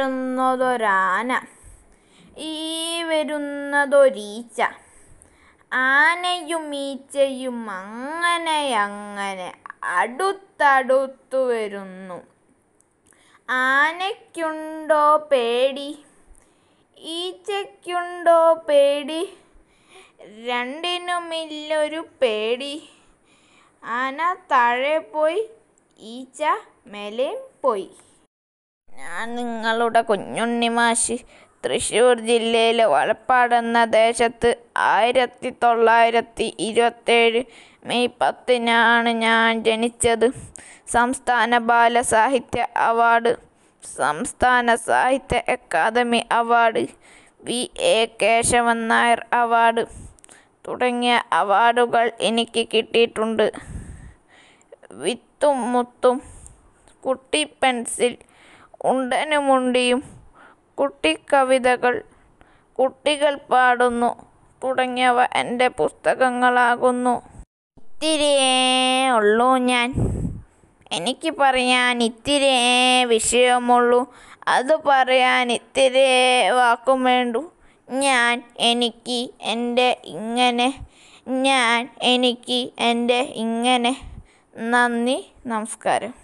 വരുന്നതൊരാന ഈ വരുന്നതൊരീച്ച ആനയും ഈച്ചയും അങ്ങനെ അങ്ങനെ അടുത്തടുത്തു വരുന്നു ആനയ്ക്കുണ്ടോ പേടി ഈച്ചയ്ക്കുണ്ടോ പേടി രണ്ടിനുമില്ലൊരു പേടി ആന താഴെ പോയി ഈച്ച മേലെയും പോയി ഞാൻ നിങ്ങളുടെ കുഞ്ഞുണ്ണി മാഷി തൃശ്ശൂർ ജില്ലയിലെ വലപ്പാടെന്ന ദേശത്ത് ആയിരത്തി തൊള്ളായിരത്തി ഇരുപത്തേഴ് മെയ് പത്തിനാണ് ഞാൻ ജനിച്ചത് സംസ്ഥാന ബാല സാഹിത്യ അവാർഡ് സംസ്ഥാന സാഹിത്യ academy award V A Kesavan Nair award തുടങ്ങിയ അവാർഡുകൾ എനിക്ക് കിട്ടിയിട്ടുണ്ട് വിത്തും മുത്തും കുട്ടി പെൻസിൽ ഉണ്ടനുമുണ്ടിയും കുട്ടിക്കവിതകൾ കുട്ടികൾ പാടുന്നു തുടങ്ങിയവ എൻ്റെ പുസ്തകങ്ങളാകുന്നു ഇത്തിരിയേ ഉള്ളൂ ഞാൻ എനിക്ക് പറയാൻ ഇത്തിരിയേ വിഷയമുള്ളൂ അത് പറയാൻ ഇത്തിരിയേ വാക്കും വേണ്ടു ഞാൻ എനിക്ക് എൻ്റെ ഇങ്ങനെ ഞാൻ എനിക്ക് എൻ്റെ ഇങ്ങനെ നന്ദി നമസ്കാരം